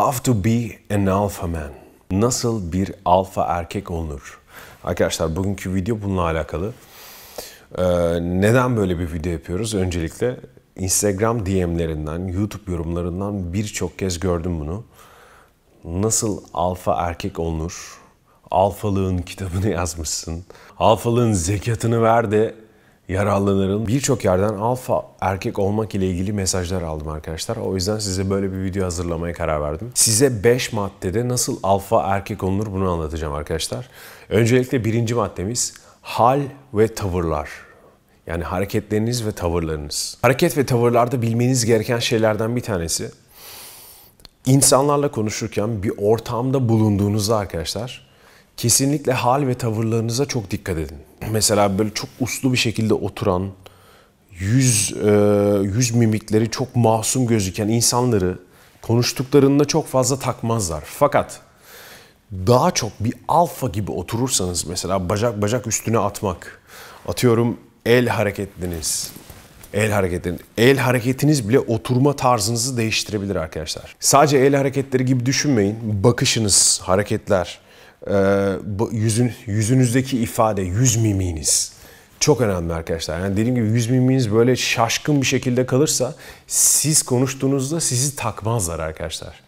How to be an alpha man. Nasıl bir alfa erkek olunur? Arkadaşlar bugünkü video bununla alakalı. Ee, neden böyle bir video yapıyoruz? Öncelikle Instagram DM'lerinden, YouTube yorumlarından birçok kez gördüm bunu. Nasıl alfa erkek olunur? Alfalığın kitabını yazmışsın. Alfalığın zekatını ver de Yaralıların Birçok yerden alfa erkek olmak ile ilgili mesajlar aldım arkadaşlar. O yüzden size böyle bir video hazırlamaya karar verdim. Size 5 maddede nasıl alfa erkek olunur bunu anlatacağım arkadaşlar. Öncelikle birinci maddemiz hal ve tavırlar. Yani hareketleriniz ve tavırlarınız. Hareket ve tavırlarda bilmeniz gereken şeylerden bir tanesi. İnsanlarla konuşurken bir ortamda bulunduğunuzda arkadaşlar kesinlikle hal ve tavırlarınıza çok dikkat edin. Mesela böyle çok uslu bir şekilde oturan, yüz e, yüz mimikleri çok masum gözüken insanları konuştuklarında çok fazla takmazlar. Fakat daha çok bir alfa gibi oturursanız mesela bacak bacak üstüne atmak, atıyorum el hareketleriniz, el hareketleriniz, el hareketiniz bile oturma tarzınızı değiştirebilir arkadaşlar. Sadece el hareketleri gibi düşünmeyin. Bakışınız, hareketler, ee, yüzün, yüzünüzdeki ifade, yüz miminiz çok önemli arkadaşlar. Yani dediğim gibi yüz miminiz böyle şaşkın bir şekilde kalırsa siz konuştuğunuzda sizi takmazlar arkadaşlar.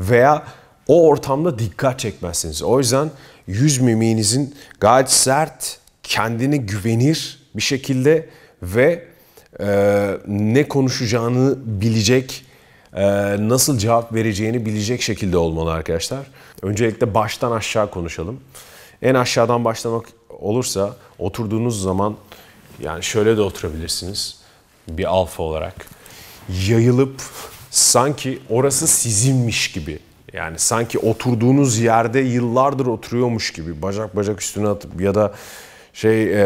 Veya o ortamda dikkat çekmezsiniz. O yüzden yüz miminizin gayet sert, kendine güvenir bir şekilde ve e, ne konuşacağını bilecek, e, nasıl cevap vereceğini bilecek şekilde olmalı arkadaşlar. Öncelikle baştan aşağı konuşalım. En aşağıdan başlamak olursa oturduğunuz zaman yani şöyle de oturabilirsiniz bir alfa olarak. Yayılıp sanki orası sizinmiş gibi. Yani sanki oturduğunuz yerde yıllardır oturuyormuş gibi bacak bacak üstüne atıp ya da şey e,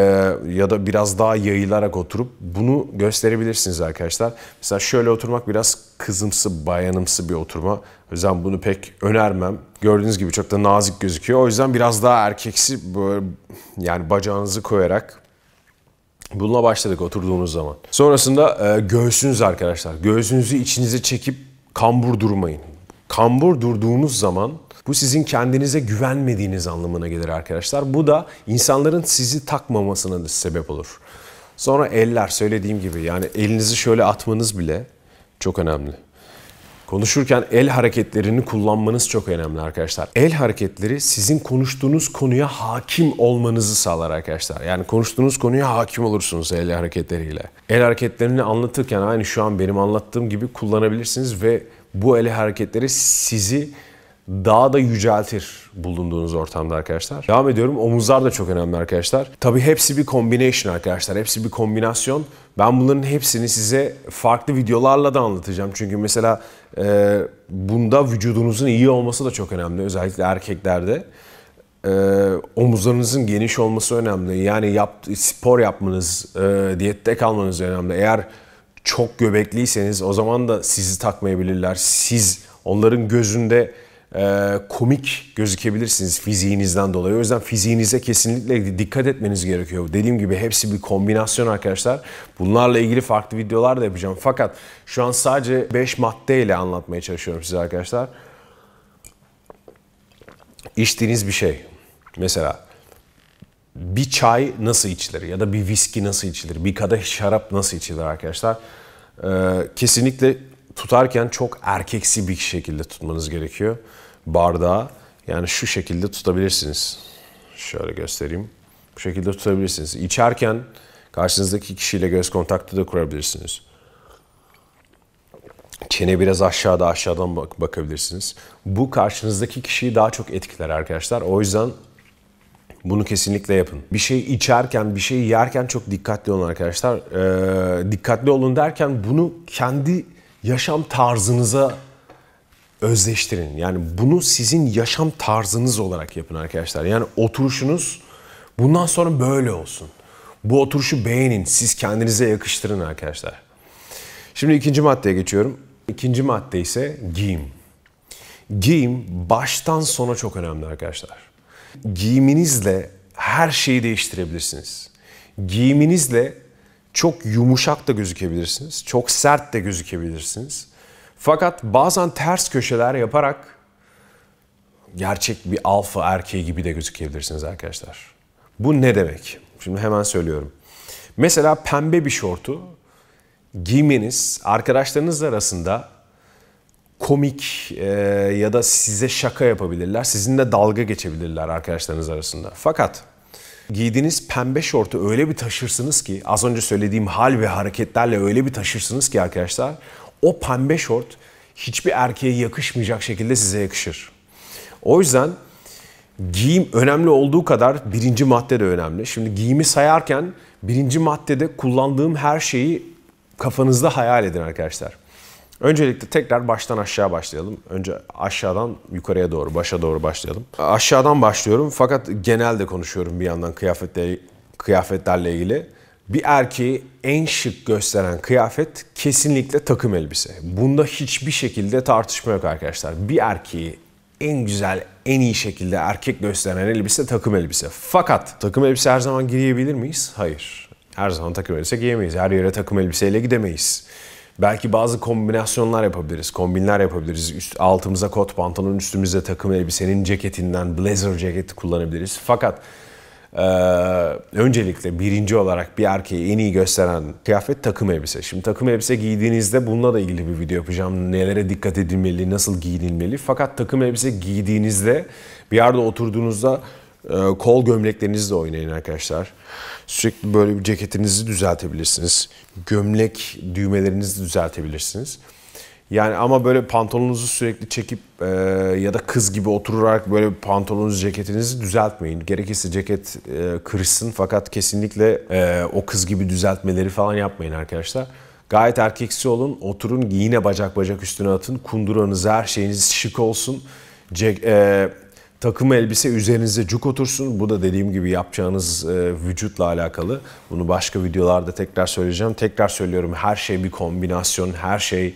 ya da biraz daha yayılarak oturup bunu gösterebilirsiniz arkadaşlar. Mesela şöyle oturmak biraz kızımsı, bayanımsı bir oturma. O yüzden bunu pek önermem. Gördüğünüz gibi çok da nazik gözüküyor. O yüzden biraz daha erkeksi böyle, yani bacağınızı koyarak bununla başladık oturduğunuz zaman. Sonrasında e, göğsünüz arkadaşlar. Göğsünüzü içinize çekip kambur durmayın. Kambur durduğunuz zaman bu sizin kendinize güvenmediğiniz anlamına gelir arkadaşlar. Bu da insanların sizi takmamasına da sebep olur. Sonra eller söylediğim gibi yani elinizi şöyle atmanız bile çok önemli. Konuşurken el hareketlerini kullanmanız çok önemli arkadaşlar. El hareketleri sizin konuştuğunuz konuya hakim olmanızı sağlar arkadaşlar. Yani konuştuğunuz konuya hakim olursunuz el hareketleriyle. El hareketlerini anlatırken aynı şu an benim anlattığım gibi kullanabilirsiniz ve bu el hareketleri sizi daha da yüceltir bulunduğunuz ortamda arkadaşlar. Devam ediyorum. Omuzlar da çok önemli arkadaşlar. Tabi hepsi bir combination arkadaşlar. Hepsi bir kombinasyon. Ben bunların hepsini size farklı videolarla da anlatacağım. Çünkü mesela e, bunda vücudunuzun iyi olması da çok önemli. Özellikle erkeklerde. E, omuzlarınızın geniş olması önemli. Yani yap, spor yapmanız, e, diyette kalmanız önemli. Eğer çok göbekliyseniz o zaman da sizi takmayabilirler. Siz onların gözünde ee, komik gözükebilirsiniz fiziğinizden dolayı. O yüzden fiziğinize kesinlikle dikkat etmeniz gerekiyor. Dediğim gibi hepsi bir kombinasyon arkadaşlar. Bunlarla ilgili farklı videolar da yapacağım. Fakat şu an sadece 5 maddeyle anlatmaya çalışıyorum size arkadaşlar. İçtiğiniz bir şey. Mesela bir çay nasıl içilir ya da bir viski nasıl içilir, bir kadeh şarap nasıl içilir arkadaşlar. Ee, kesinlikle tutarken çok erkeksi bir şekilde tutmanız gerekiyor bardağı yani şu şekilde tutabilirsiniz. Şöyle göstereyim. Bu şekilde tutabilirsiniz. İçerken karşınızdaki kişiyle göz kontaktı da kurabilirsiniz. Çene biraz aşağıda aşağıdan bak bakabilirsiniz. Bu karşınızdaki kişiyi daha çok etkiler arkadaşlar. O yüzden bunu kesinlikle yapın. Bir şey içerken, bir şey yerken çok dikkatli olun arkadaşlar. Ee, dikkatli olun derken bunu kendi yaşam tarzınıza özleştirin. Yani bunu sizin yaşam tarzınız olarak yapın arkadaşlar. Yani oturuşunuz bundan sonra böyle olsun. Bu oturuşu beğenin. Siz kendinize yakıştırın arkadaşlar. Şimdi ikinci maddeye geçiyorum. İkinci madde ise giyim. Giyim baştan sona çok önemli arkadaşlar. Giyiminizle her şeyi değiştirebilirsiniz. Giyiminizle çok yumuşak da gözükebilirsiniz. Çok sert de gözükebilirsiniz. Fakat bazen ters köşeler yaparak gerçek bir alfa erkeği gibi de gözükebilirsiniz arkadaşlar. Bu ne demek? Şimdi hemen söylüyorum. Mesela pembe bir şortu giymeniz arkadaşlarınız arasında komik e, ya da size şaka yapabilirler. Sizinle dalga geçebilirler arkadaşlarınız arasında. Fakat giydiğiniz pembe şortu öyle bir taşırsınız ki az önce söylediğim hal ve hareketlerle öyle bir taşırsınız ki arkadaşlar o pembe şort hiçbir erkeğe yakışmayacak şekilde size yakışır. O yüzden giyim önemli olduğu kadar birinci madde de önemli. Şimdi giyimi sayarken birinci maddede kullandığım her şeyi kafanızda hayal edin arkadaşlar. Öncelikle tekrar baştan aşağı başlayalım. Önce aşağıdan yukarıya doğru, başa doğru başlayalım. Aşağıdan başlıyorum fakat genelde konuşuyorum bir yandan kıyafetle, kıyafetlerle ilgili. Bir erkeği en şık gösteren kıyafet kesinlikle takım elbise. Bunda hiçbir şekilde tartışma yok arkadaşlar. Bir erkeği en güzel, en iyi şekilde erkek gösteren elbise takım elbise. Fakat takım elbise her zaman giyebilir miyiz? Hayır. Her zaman takım elbise giyemeyiz. Her yere takım elbiseyle gidemeyiz. Belki bazı kombinasyonlar yapabiliriz, kombinler yapabiliriz. Üst, altımıza kot pantolon, üstümüzde takım elbisenin ceketinden blazer ceket kullanabiliriz. Fakat ee, öncelikle birinci olarak bir erkeği en iyi gösteren kıyafet takım elbise. Şimdi takım elbise giydiğinizde bununla da ilgili bir video yapacağım. Nelere dikkat edilmeli, nasıl giyinilmeli. Fakat takım elbise giydiğinizde bir yerde oturduğunuzda e, kol gömleklerinizle oynayın arkadaşlar. Sürekli böyle bir ceketinizi düzeltebilirsiniz. Gömlek düğmelerinizi düzeltebilirsiniz. Yani ama böyle pantolonunuzu sürekli çekip e, ya da kız gibi oturarak böyle pantolonunuzu, ceketinizi düzeltmeyin. Gerekirse ceket e, kırışsın fakat kesinlikle e, o kız gibi düzeltmeleri falan yapmayın arkadaşlar. Gayet erkeksi olun, oturun, yine bacak bacak üstüne atın. Kunduranız, her şeyiniz şık olsun. Ce, e, takım elbise üzerinize cuk otursun. Bu da dediğim gibi yapacağınız e, vücutla alakalı. Bunu başka videolarda tekrar söyleyeceğim. Tekrar söylüyorum her şey bir kombinasyon, her şey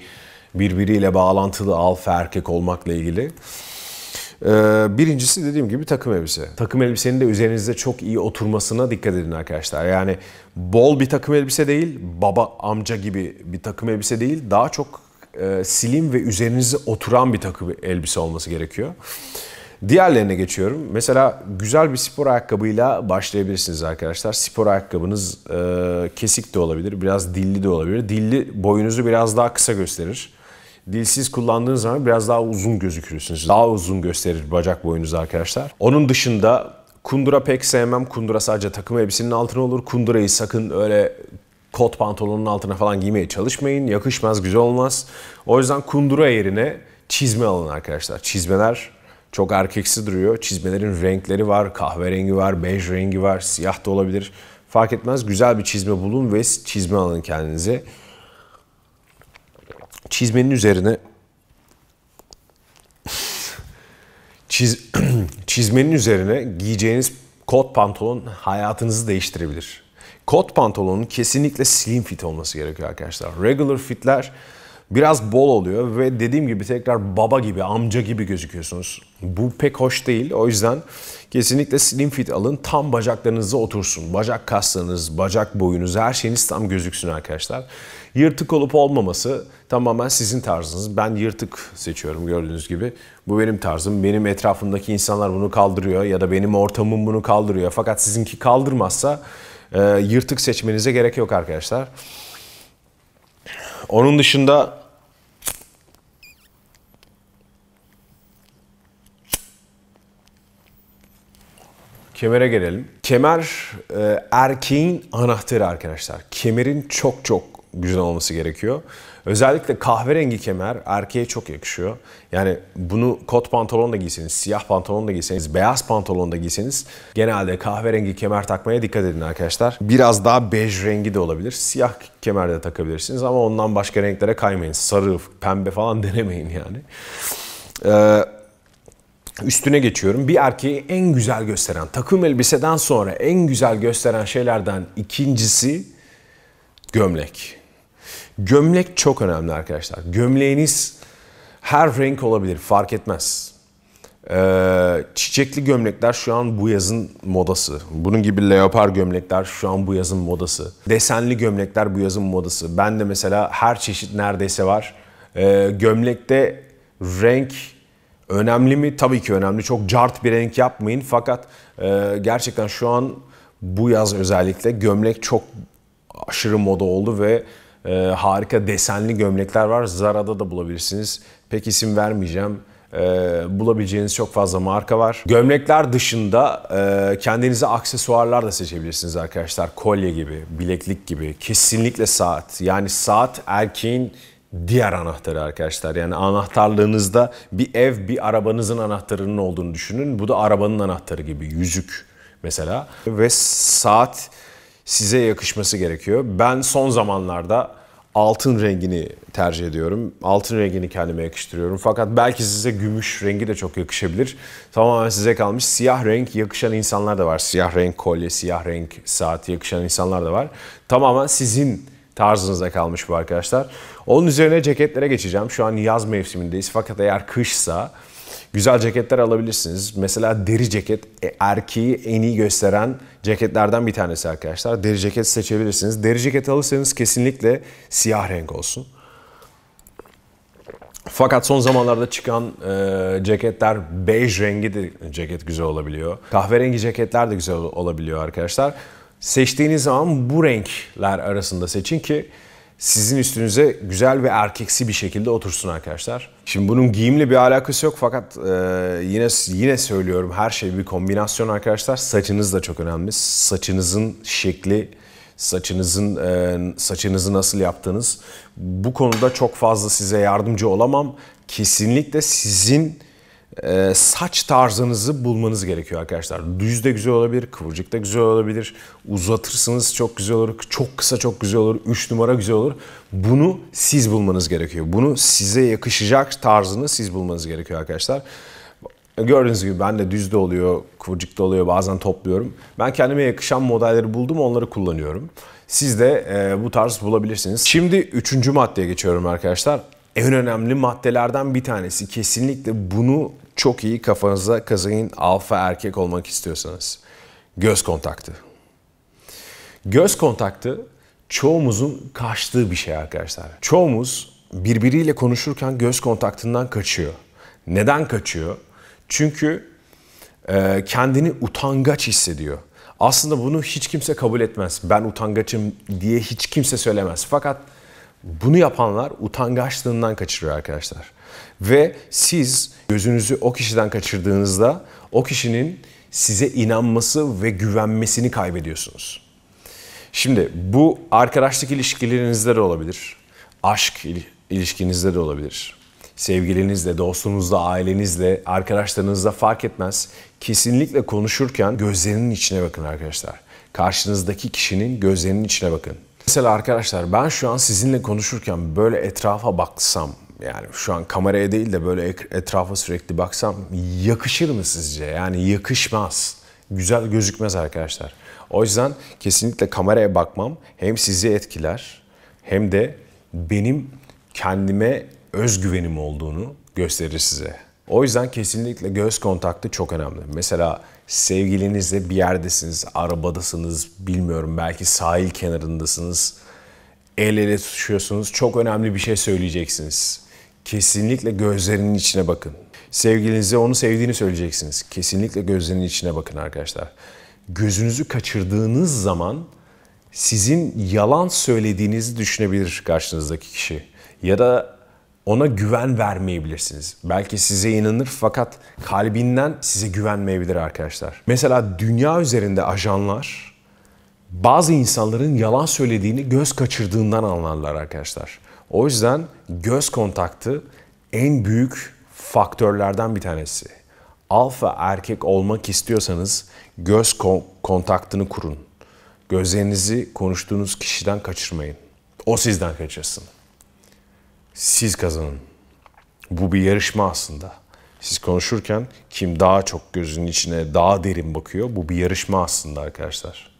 birbiriyle bağlantılı alfa erkek olmakla ilgili. Ee, birincisi dediğim gibi takım elbise. Takım elbisenin de üzerinizde çok iyi oturmasına dikkat edin arkadaşlar. Yani bol bir takım elbise değil, baba amca gibi bir takım elbise değil. Daha çok e, slim ve üzerinize oturan bir takım elbise olması gerekiyor. Diğerlerine geçiyorum. Mesela güzel bir spor ayakkabıyla başlayabilirsiniz arkadaşlar. Spor ayakkabınız e, kesik de olabilir, biraz dilli de olabilir. Dilli boyunuzu biraz daha kısa gösterir dilsiz kullandığınız zaman biraz daha uzun gözükürsünüz. Daha uzun gösterir bacak boyunuz arkadaşlar. Onun dışında kundura pek sevmem. Kundura sadece takım elbisenin altına olur. Kundurayı sakın öyle kot pantolonun altına falan giymeye çalışmayın. Yakışmaz, güzel olmaz. O yüzden kundura yerine çizme alın arkadaşlar. Çizmeler çok erkeksi duruyor. Çizmelerin renkleri var. Kahverengi var, bej rengi var, siyah da olabilir. Fark etmez. Güzel bir çizme bulun ve çizme alın kendinize çizmenin üzerine çiz, çizmenin üzerine giyeceğiniz kot pantolon hayatınızı değiştirebilir. Kot pantolonun kesinlikle slim fit olması gerekiyor arkadaşlar. Regular fitler biraz bol oluyor ve dediğim gibi tekrar baba gibi, amca gibi gözüküyorsunuz. Bu pek hoş değil. O yüzden kesinlikle slim fit alın. Tam bacaklarınızı otursun. Bacak kaslarınız, bacak boyunuz, her şeyiniz tam gözüksün arkadaşlar. Yırtık olup olmaması tamamen sizin tarzınız. Ben yırtık seçiyorum gördüğünüz gibi. Bu benim tarzım. Benim etrafımdaki insanlar bunu kaldırıyor ya da benim ortamım bunu kaldırıyor. Fakat sizinki kaldırmazsa e, yırtık seçmenize gerek yok arkadaşlar. Onun dışında Kemere gelelim. Kemer e, erkeğin anahtarı arkadaşlar. Kemerin çok çok güzel olması gerekiyor. Özellikle kahverengi kemer erkeğe çok yakışıyor. Yani bunu kot pantolon da giyseniz, siyah pantolon da giyseniz, beyaz pantolon da giyseniz genelde kahverengi kemer takmaya dikkat edin arkadaşlar. Biraz daha bej rengi de olabilir. Siyah kemer de takabilirsiniz ama ondan başka renklere kaymayın. Sarı, pembe falan denemeyin yani. Ee, üstüne geçiyorum. Bir erkeği en güzel gösteren, takım elbiseden sonra en güzel gösteren şeylerden ikincisi gömlek. Gömlek çok önemli arkadaşlar. Gömleğiniz her renk olabilir, fark etmez. Ee, çiçekli gömlekler şu an bu yazın modası. Bunun gibi leopar gömlekler şu an bu yazın modası. Desenli gömlekler bu yazın modası. Ben de mesela her çeşit neredeyse var. Ee, gömlekte renk Önemli mi? Tabii ki önemli. Çok cart bir renk yapmayın. Fakat e, gerçekten şu an bu yaz özellikle gömlek çok aşırı moda oldu ve e, harika desenli gömlekler var. Zara'da da bulabilirsiniz. Pek isim vermeyeceğim. E, bulabileceğiniz çok fazla marka var. Gömlekler dışında e, kendinize aksesuarlar da seçebilirsiniz arkadaşlar. Kolye gibi, bileklik gibi, kesinlikle saat. Yani saat erkeğin diğer anahtarı arkadaşlar. Yani anahtarlığınızda bir ev, bir arabanızın anahtarının olduğunu düşünün. Bu da arabanın anahtarı gibi yüzük mesela. Ve saat size yakışması gerekiyor. Ben son zamanlarda altın rengini tercih ediyorum. Altın rengini kendime yakıştırıyorum. Fakat belki size gümüş rengi de çok yakışabilir. Tamamen size kalmış. Siyah renk yakışan insanlar da var. Siyah renk kolye, siyah renk saat yakışan insanlar da var. Tamamen sizin tarzınıza kalmış bu arkadaşlar. Onun üzerine ceketlere geçeceğim. Şu an yaz mevsimindeyiz fakat eğer kışsa güzel ceketler alabilirsiniz. Mesela deri ceket e, erkeği en iyi gösteren ceketlerden bir tanesi arkadaşlar. Deri ceket seçebilirsiniz. Deri ceket alırsanız kesinlikle siyah renk olsun. Fakat son zamanlarda çıkan e, ceketler bej rengi de ceket güzel olabiliyor. Kahverengi ceketler de güzel olabiliyor arkadaşlar. Seçtiğiniz zaman bu renkler arasında seçin ki sizin üstünüze güzel ve erkeksi bir şekilde otursun arkadaşlar. Şimdi bunun giyimle bir alakası yok fakat e, yine yine söylüyorum her şey bir kombinasyon arkadaşlar. Saçınız da çok önemli. Saçınızın şekli, saçınızın e, saçınızı nasıl yaptığınız bu konuda çok fazla size yardımcı olamam. Kesinlikle sizin ee, saç tarzınızı bulmanız gerekiyor arkadaşlar. Düz de güzel olabilir, kıvırcık da güzel olabilir. Uzatırsınız çok güzel olur, çok kısa çok güzel olur, 3 numara güzel olur. Bunu siz bulmanız gerekiyor. Bunu size yakışacak tarzını siz bulmanız gerekiyor arkadaşlar. Gördüğünüz gibi ben de düz de oluyor, kıvırcık da oluyor bazen topluyorum. Ben kendime yakışan modelleri buldum onları kullanıyorum. Siz de e, bu tarz bulabilirsiniz. Şimdi üçüncü maddeye geçiyorum arkadaşlar en önemli maddelerden bir tanesi. Kesinlikle bunu çok iyi kafanıza kazıyın alfa erkek olmak istiyorsanız. Göz kontaktı. Göz kontaktı çoğumuzun kaçtığı bir şey arkadaşlar. Çoğumuz birbiriyle konuşurken göz kontaktından kaçıyor. Neden kaçıyor? Çünkü e, kendini utangaç hissediyor. Aslında bunu hiç kimse kabul etmez. Ben utangaçım diye hiç kimse söylemez. Fakat bunu yapanlar utangaçlığından kaçırıyor arkadaşlar. Ve siz gözünüzü o kişiden kaçırdığınızda o kişinin size inanması ve güvenmesini kaybediyorsunuz. Şimdi bu arkadaşlık ilişkilerinizde de olabilir. Aşk ilişkinizde de olabilir. Sevgilinizle, dostunuzla, ailenizle, arkadaşlarınızla fark etmez. Kesinlikle konuşurken gözlerinin içine bakın arkadaşlar. Karşınızdaki kişinin gözlerinin içine bakın. Mesela arkadaşlar ben şu an sizinle konuşurken böyle etrafa baksam yani şu an kameraya değil de böyle etrafa sürekli baksam yakışır mı sizce? Yani yakışmaz. Güzel gözükmez arkadaşlar. O yüzden kesinlikle kameraya bakmam hem sizi etkiler hem de benim kendime özgüvenim olduğunu gösterir size. O yüzden kesinlikle göz kontaktı çok önemli. Mesela sevgilinizle bir yerdesiniz, arabadasınız, bilmiyorum belki sahil kenarındasınız. El ele tutuşuyorsunuz. Çok önemli bir şey söyleyeceksiniz. Kesinlikle gözlerinin içine bakın. Sevgilinize onu sevdiğini söyleyeceksiniz. Kesinlikle gözlerinin içine bakın arkadaşlar. Gözünüzü kaçırdığınız zaman sizin yalan söylediğinizi düşünebilir karşınızdaki kişi. Ya da ona güven vermeyebilirsiniz. Belki size inanır fakat kalbinden size güvenmeyebilir arkadaşlar. Mesela dünya üzerinde ajanlar bazı insanların yalan söylediğini göz kaçırdığından anlarlar arkadaşlar. O yüzden göz kontaktı en büyük faktörlerden bir tanesi. Alfa erkek olmak istiyorsanız göz kontaktını kurun. Gözlerinizi konuştuğunuz kişiden kaçırmayın. O sizden kaçırsın siz kazanın. Bu bir yarışma aslında. Siz konuşurken kim daha çok gözünün içine daha derin bakıyor bu bir yarışma aslında arkadaşlar.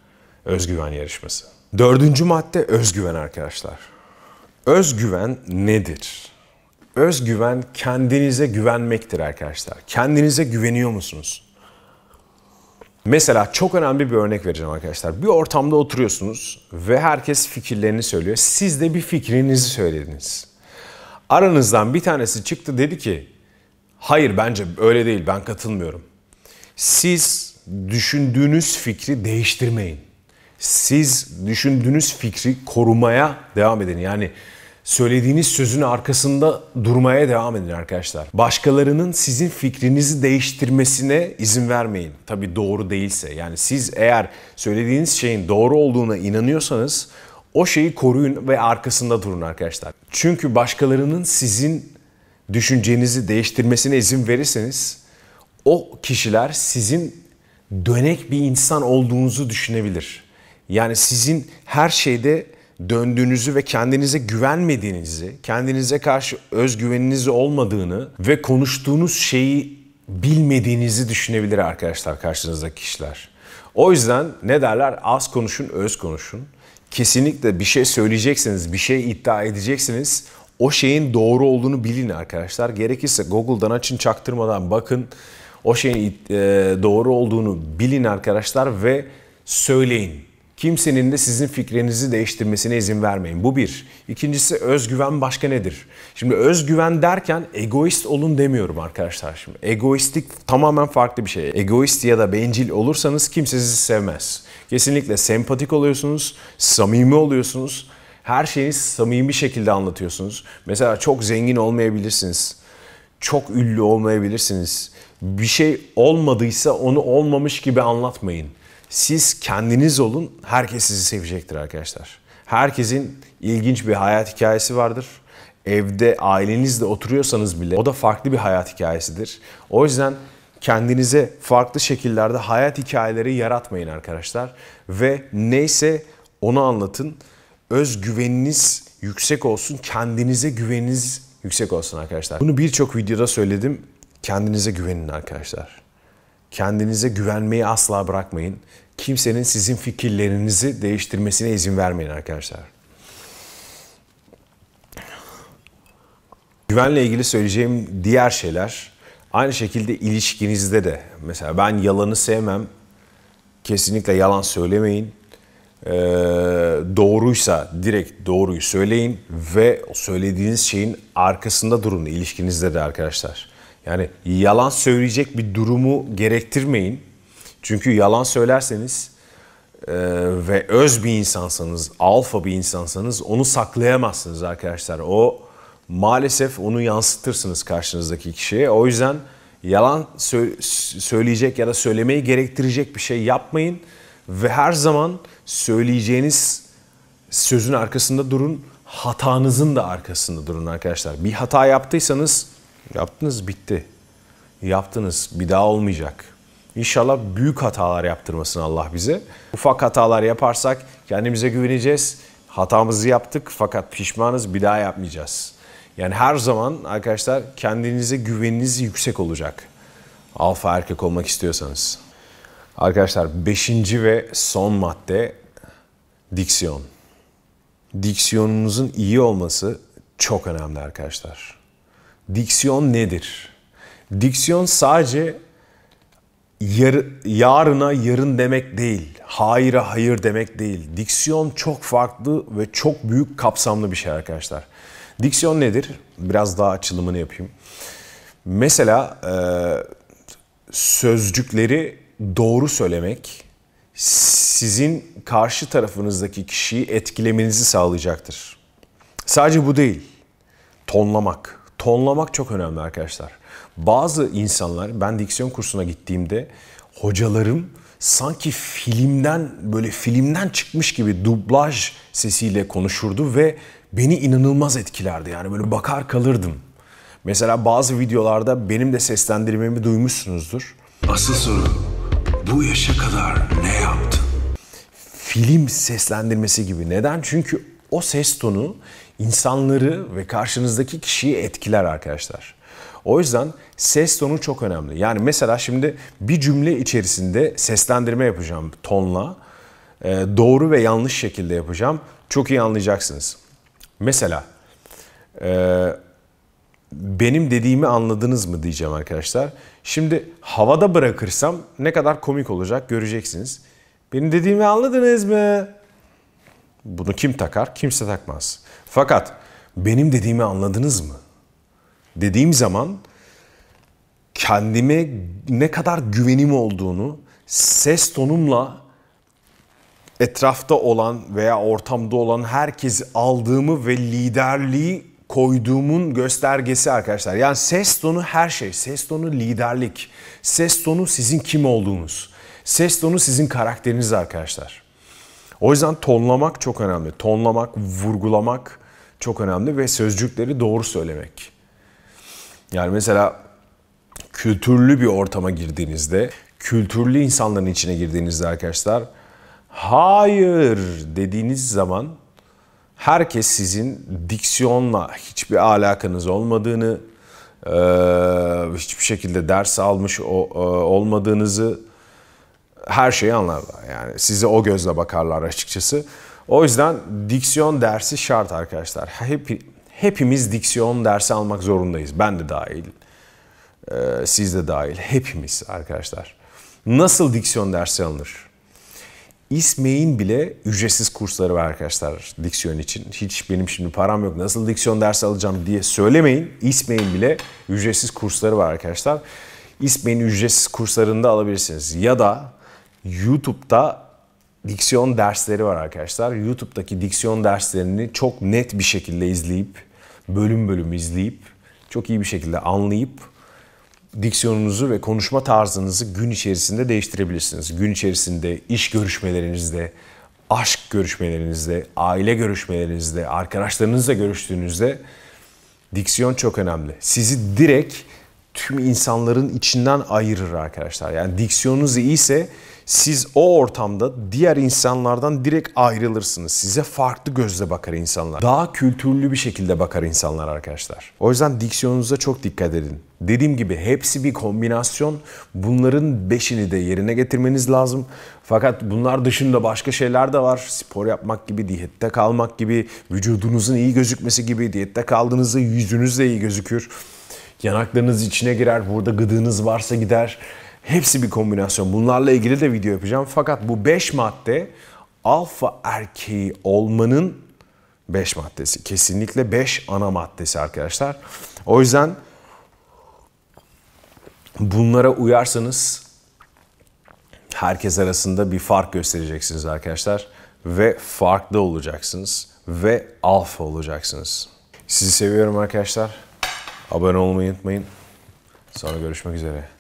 Özgüven yarışması. Dördüncü madde özgüven arkadaşlar. Özgüven nedir? Özgüven kendinize güvenmektir arkadaşlar. Kendinize güveniyor musunuz? Mesela çok önemli bir örnek vereceğim arkadaşlar. Bir ortamda oturuyorsunuz ve herkes fikirlerini söylüyor. Siz de bir fikrinizi söylediniz. Aranızdan bir tanesi çıktı dedi ki hayır bence öyle değil ben katılmıyorum. Siz düşündüğünüz fikri değiştirmeyin. Siz düşündüğünüz fikri korumaya devam edin. Yani söylediğiniz sözün arkasında durmaya devam edin arkadaşlar. Başkalarının sizin fikrinizi değiştirmesine izin vermeyin. tabi doğru değilse. Yani siz eğer söylediğiniz şeyin doğru olduğuna inanıyorsanız o şeyi koruyun ve arkasında durun arkadaşlar. Çünkü başkalarının sizin düşüncenizi değiştirmesine izin verirseniz o kişiler sizin dönek bir insan olduğunuzu düşünebilir. Yani sizin her şeyde döndüğünüzü ve kendinize güvenmediğinizi, kendinize karşı özgüveniniz olmadığını ve konuştuğunuz şeyi bilmediğinizi düşünebilir arkadaşlar karşınızdaki kişiler. O yüzden ne derler? Az konuşun, öz konuşun kesinlikle bir şey söyleyeceksiniz, bir şey iddia edeceksiniz. O şeyin doğru olduğunu bilin arkadaşlar. Gerekirse Google'dan açın çaktırmadan bakın. O şeyin e, doğru olduğunu bilin arkadaşlar ve söyleyin. Kimsenin de sizin fikrinizi değiştirmesine izin vermeyin. Bu bir. İkincisi özgüven başka nedir? Şimdi özgüven derken egoist olun demiyorum arkadaşlar. Şimdi egoistlik tamamen farklı bir şey. Egoist ya da bencil olursanız kimse sizi sevmez. Kesinlikle sempatik oluyorsunuz, samimi oluyorsunuz. Her şeyi samimi şekilde anlatıyorsunuz. Mesela çok zengin olmayabilirsiniz. Çok ünlü olmayabilirsiniz. Bir şey olmadıysa onu olmamış gibi anlatmayın. Siz kendiniz olun, herkes sizi sevecektir arkadaşlar. Herkesin ilginç bir hayat hikayesi vardır evde ailenizle oturuyorsanız bile o da farklı bir hayat hikayesidir. O yüzden kendinize farklı şekillerde hayat hikayeleri yaratmayın arkadaşlar. Ve neyse onu anlatın. Özgüveniniz yüksek olsun, kendinize güveniniz yüksek olsun arkadaşlar. Bunu birçok videoda söyledim. Kendinize güvenin arkadaşlar. Kendinize güvenmeyi asla bırakmayın. Kimsenin sizin fikirlerinizi değiştirmesine izin vermeyin arkadaşlar. Güvenle ilgili söyleyeceğim diğer şeyler Aynı şekilde ilişkinizde de mesela ben yalanı sevmem. Kesinlikle yalan söylemeyin. Ee, doğruysa direkt doğruyu söyleyin ve söylediğiniz şeyin arkasında durun ilişkinizde de arkadaşlar. Yani yalan söyleyecek bir durumu gerektirmeyin. Çünkü yalan söylerseniz e, ve öz bir insansanız, alfa bir insansanız onu saklayamazsınız arkadaşlar. O maalesef onu yansıtırsınız karşınızdaki kişiye. O yüzden yalan sö- söyleyecek ya da söylemeyi gerektirecek bir şey yapmayın ve her zaman söyleyeceğiniz sözün arkasında durun. Hatanızın da arkasında durun arkadaşlar. Bir hata yaptıysanız yaptınız bitti. Yaptınız bir daha olmayacak. İnşallah büyük hatalar yaptırmasın Allah bize. Ufak hatalar yaparsak kendimize güveneceğiz. Hatamızı yaptık fakat pişmanız bir daha yapmayacağız. Yani her zaman arkadaşlar kendinize güveniniz yüksek olacak. Alfa erkek olmak istiyorsanız. Arkadaşlar beşinci ve son madde diksiyon. Diksiyonunuzun iyi olması çok önemli arkadaşlar. Diksiyon nedir? Diksiyon sadece yar, yarına yarın demek değil, hayra hayır demek değil. Diksiyon çok farklı ve çok büyük kapsamlı bir şey arkadaşlar. Diksiyon nedir? Biraz daha açılımını yapayım. Mesela e, sözcükleri doğru söylemek sizin karşı tarafınızdaki kişiyi etkilemenizi sağlayacaktır. Sadece bu değil. Tonlamak. Tonlamak çok önemli arkadaşlar. Bazı insanlar, ben diksiyon kursuna gittiğimde hocalarım sanki filmden böyle filmden çıkmış gibi dublaj sesiyle konuşurdu ve beni inanılmaz etkilerdi. Yani böyle bakar kalırdım. Mesela bazı videolarda benim de seslendirmemi duymuşsunuzdur. Asıl soru bu yaşa kadar ne yaptın? Film seslendirmesi gibi. Neden? Çünkü o ses tonu insanları ve karşınızdaki kişiyi etkiler arkadaşlar. O yüzden ses tonu çok önemli. Yani mesela şimdi bir cümle içerisinde seslendirme yapacağım tonla. E, doğru ve yanlış şekilde yapacağım. Çok iyi anlayacaksınız. Mesela e, benim dediğimi anladınız mı diyeceğim arkadaşlar. Şimdi havada bırakırsam ne kadar komik olacak göreceksiniz. Benim dediğimi anladınız mı? Bunu kim takar? Kimse takmaz. Fakat benim dediğimi anladınız mı? Dediğim zaman kendime ne kadar güvenim olduğunu ses tonumla etrafta olan veya ortamda olan herkesi aldığımı ve liderliği koyduğumun göstergesi arkadaşlar. Yani ses tonu her şey. Ses tonu liderlik. Ses tonu sizin kim olduğunuz. Ses tonu sizin karakteriniz arkadaşlar. O yüzden tonlamak çok önemli. Tonlamak, vurgulamak çok önemli ve sözcükleri doğru söylemek. Yani mesela kültürlü bir ortama girdiğinizde, kültürlü insanların içine girdiğinizde arkadaşlar hayır dediğiniz zaman herkes sizin diksiyonla hiçbir alakanız olmadığını, hiçbir şekilde ders almış e, olmadığınızı her şeyi anlarlar. Yani size o gözle bakarlar açıkçası. O yüzden diksiyon dersi şart arkadaşlar. Hep, hepimiz diksiyon dersi almak zorundayız. Ben de dahil, siz de dahil, hepimiz arkadaşlar. Nasıl diksiyon dersi alınır? İSME'in bile ücretsiz kursları var arkadaşlar diksiyon için. Hiç benim şimdi param yok nasıl diksiyon dersi alacağım diye söylemeyin. İSME'in bile ücretsiz kursları var arkadaşlar. İSME'in ücretsiz kurslarında alabilirsiniz. Ya da YouTube'da diksiyon dersleri var arkadaşlar. YouTube'daki diksiyon derslerini çok net bir şekilde izleyip, bölüm bölüm izleyip, çok iyi bir şekilde anlayıp diksiyonunuzu ve konuşma tarzınızı gün içerisinde değiştirebilirsiniz. Gün içerisinde iş görüşmelerinizde, aşk görüşmelerinizde, aile görüşmelerinizde, arkadaşlarınızla görüştüğünüzde diksiyon çok önemli. Sizi direkt tüm insanların içinden ayırır arkadaşlar. Yani diksiyonunuz iyiyse ise siz o ortamda diğer insanlardan direkt ayrılırsınız. Size farklı gözle bakar insanlar. Daha kültürlü bir şekilde bakar insanlar arkadaşlar. O yüzden diksiyonunuza çok dikkat edin. Dediğim gibi hepsi bir kombinasyon. Bunların beşini de yerine getirmeniz lazım. Fakat bunlar dışında başka şeyler de var. Spor yapmak gibi, diyette kalmak gibi, vücudunuzun iyi gözükmesi gibi, diyette kaldığınızda yüzünüz de iyi gözükür. Yanaklarınız içine girer, burada gıdığınız varsa gider. Hepsi bir kombinasyon. Bunlarla ilgili de video yapacağım. Fakat bu 5 madde alfa erkeği olmanın 5 maddesi. Kesinlikle 5 ana maddesi arkadaşlar. O yüzden bunlara uyarsanız herkes arasında bir fark göstereceksiniz arkadaşlar ve farklı olacaksınız ve alfa olacaksınız. Sizi seviyorum arkadaşlar. Abone olmayı unutmayın. Sonra görüşmek üzere.